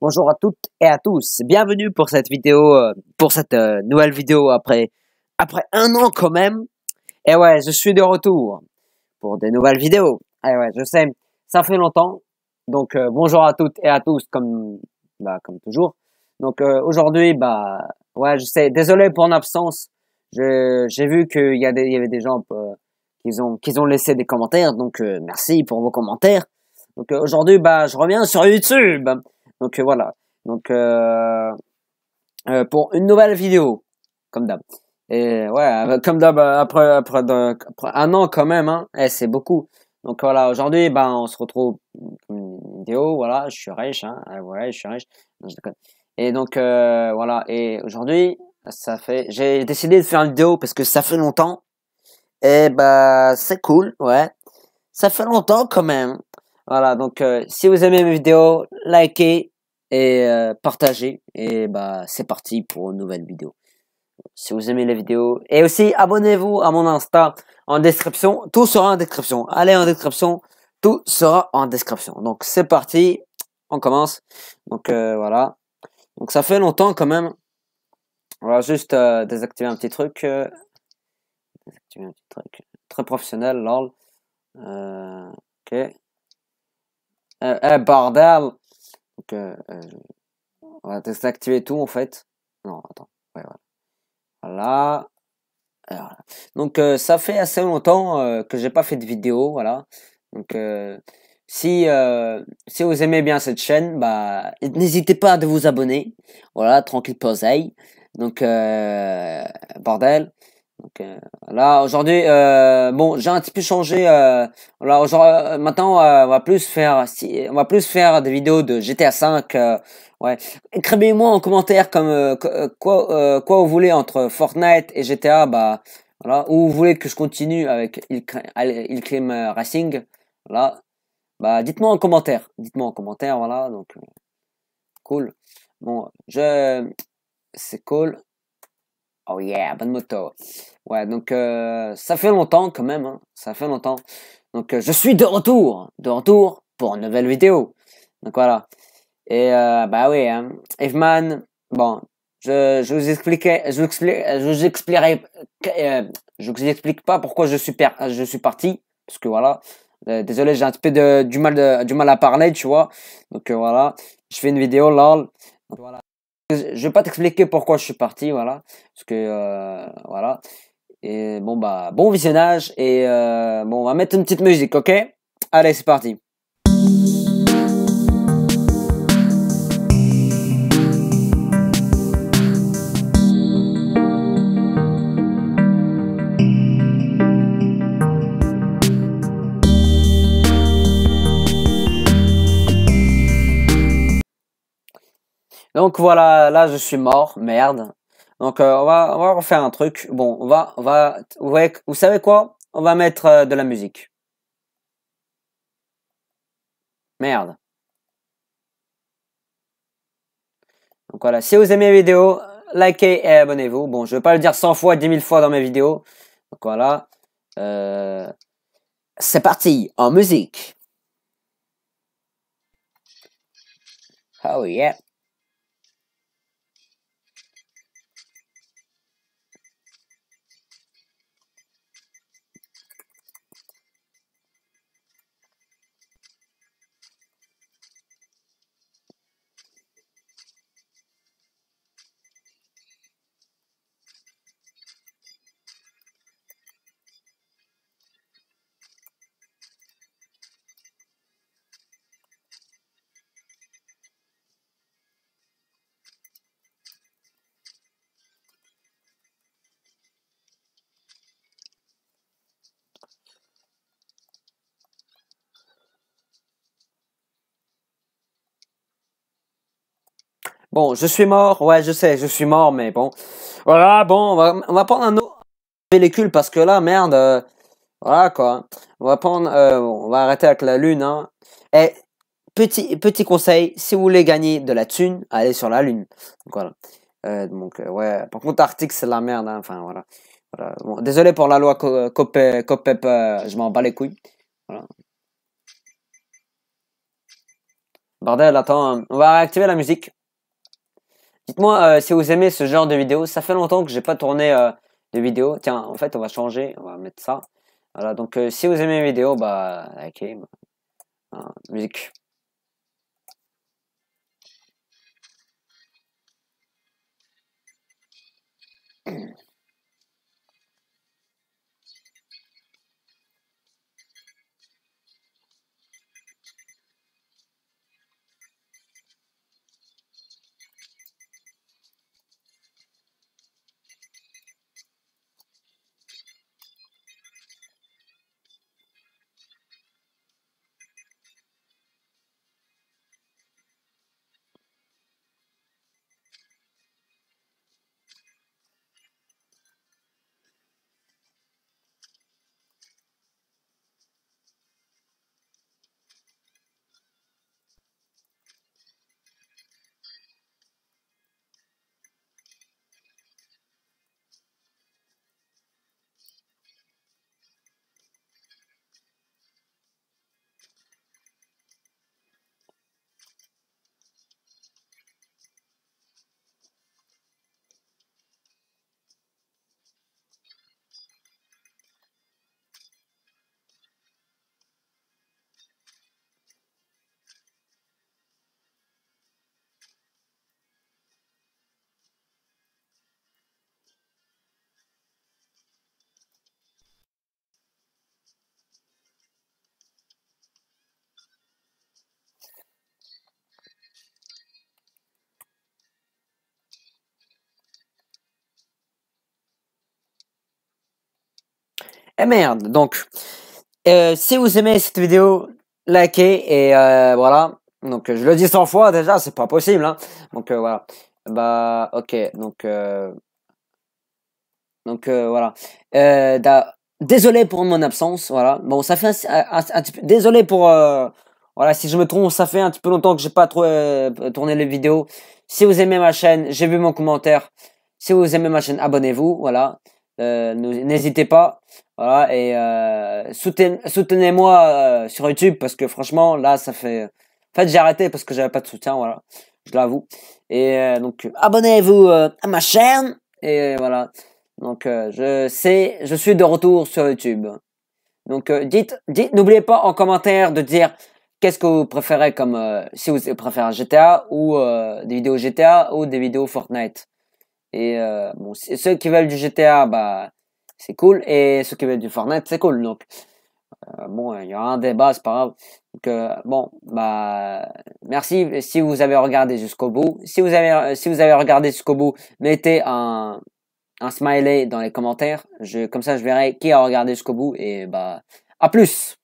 Bonjour à toutes et à tous, bienvenue pour cette vidéo, euh, pour cette euh, nouvelle vidéo après, après un an quand même. Et ouais, je suis de retour pour des nouvelles vidéos. Et ouais, je sais, ça fait longtemps. Donc euh, bonjour à toutes et à tous comme, bah, comme toujours. Donc aujourd'hui, bah ouais, je sais, désolé pour mon absence. J'ai vu qu'il y, a des, il y avait des gens qui, ont, qui ont laissé des commentaires, donc merci pour vos commentaires. Donc aujourd'hui, bah je reviens sur YouTube. Donc euh, voilà. Donc euh, euh, pour une nouvelle vidéo, comme d'hab. Et ouais, comme d'hab, après, après, un an quand même, hein, eh, c'est beaucoup. Donc voilà, aujourd'hui, ben, on se retrouve une vidéo, voilà, je suis riche, hein, eh, je suis riche. et donc voilà, et aujourd'hui, ça fait, j'ai décidé de faire une vidéo parce que ça fait longtemps. Et eh, bah, c'est cool, ouais. Ça fait longtemps quand même. Voilà, donc euh, si vous aimez mes vidéos, likez et euh, partagez. Et bah c'est parti pour une nouvelle vidéo. Si vous aimez les vidéos. Et aussi abonnez-vous à mon Insta en description. Tout sera en description. Allez en description. Tout sera en description. Donc c'est parti. On commence. Donc euh, voilà. Donc ça fait longtemps quand même. On va juste désactiver un petit truc. désactiver un petit truc. Très professionnel, lol. ok. Euh, euh, bordel Donc, euh, euh, on va désactiver tout, en fait. Non, attends. Ouais, Voilà. Donc, ça fait assez longtemps que j'ai pas fait de vidéo, voilà. Donc, si, si vous aimez bien cette chaîne, bah, n'hésitez pas à vous abonner. Voilà, tranquille, poseille. Donc, bordel. Ok. Euh, là aujourd'hui, euh, bon, j'ai un petit peu changé. Euh, là aujourd'hui, euh, maintenant, euh, on va plus faire, si, on va plus faire des vidéos de GTA 5. Euh, ouais. Écrivez-moi en commentaire comme quoi, quoi vous voulez entre Fortnite et GTA, bah voilà. où vous voulez que je continue avec Il Clim Racing, là Bah dites-moi en commentaire, dites-moi en commentaire, voilà. Donc cool. Bon, je, c'est cool. Oh yeah, bonne moto. Ouais, donc euh, ça fait longtemps quand même, hein. ça fait longtemps. Donc euh, je suis de retour, de retour pour une nouvelle vidéo. Donc voilà. Et euh, bah oui, hein, Eveman, bon, je, vous expliquais, je vous expliquerai... je vous expliquerai, je vous explique pas pourquoi je suis je suis parti, parce que voilà. désolé, j'ai un petit peu du mal de, du mal à parler, tu vois. Donc voilà, je fais une vidéo lol. Donc, voilà. Je vais pas t'expliquer pourquoi je suis parti, voilà, parce que euh, voilà. Et bon bah bon visionnage et euh, bon on va mettre une petite musique, ok Allez c'est parti. Donc voilà, là je suis mort, merde. Donc euh, on va refaire un truc. Bon, on va on va vous, vous savez quoi On va mettre euh, de la musique. Merde. Donc voilà, si vous aimez la vidéos, likez et abonnez-vous. Bon, je vais pas le dire 100 fois, 10 000 fois dans mes vidéos. Donc voilà. Euh, c'est parti, en musique. Oh yeah. Bon, je suis mort, ouais, je sais, je suis mort, mais bon. Voilà, bon, on va, on va prendre un autre véhicule parce que là, merde, euh, voilà quoi. On va prendre, euh, on va arrêter avec la lune, hein. Et eh, petit, petit conseil, si vous voulez gagner de la thune, allez sur la lune. voilà. Euh, donc ouais, par contre, Arctic, c'est la merde, hein. enfin voilà. désolé pour la loi COPEP, je m'en bats les couilles. Voilà. Bordel, attends, on va réactiver la musique. Dites-moi euh, si vous aimez ce genre de vidéo. Ça fait longtemps que j'ai pas tourné euh, de vidéo. Tiens, en fait, on va changer. On va mettre ça. Voilà, donc euh, si vous aimez mes vidéos, bah, ok. Hein, musique. Eh merde, donc, euh, si vous aimez cette vidéo, likez et euh, voilà. Donc, je le dis 100 fois déjà, c'est pas possible. Hein. Donc, euh, voilà. Bah, ok, donc, donc voilà. désolé pour mon absence, voilà. Bon, ça fait un, petit peu... Désolé pour... voilà, si je me trompe, ça fait un petit peu longtemps que j'ai pas trop tourné les vidéos. Si vous aimez ma chaîne, j'ai vu mon commentaire. Si vous aimez ma chaîne, abonnez-vous, voilà. Euh, n'hésitez pas. Voilà, et euh, soutenez, moi euh, sur YouTube parce que franchement, là, ça fait. En fait, j'ai arrêté parce que j'avais pas de soutien, voilà. Je l'avoue. Et euh, donc, abonnez-vous à ma chaîne. Et voilà. Donc, je sais, je suis de retour sur YouTube. Donc, dites, dites, n'oubliez pas en commentaire de dire qu'est-ce que vous préférez comme, si vous préférez GTA ou des vidéos GTA ou des vidéos Fortnite. Et euh, bon, ceux qui veulent du GTA, bah, c'est cool. Et ceux qui veulent du Fortnite, c'est cool. Donc, euh, bon, il y aura un débat, c'est pas grave. Euh, bon, bah, merci si vous avez regardé jusqu'au bout. Si vous avez, si vous avez regardé jusqu'au bout, mettez un, un smiley dans les commentaires. Je, comme ça, je verrai qui a regardé jusqu'au bout. Et bah, à plus!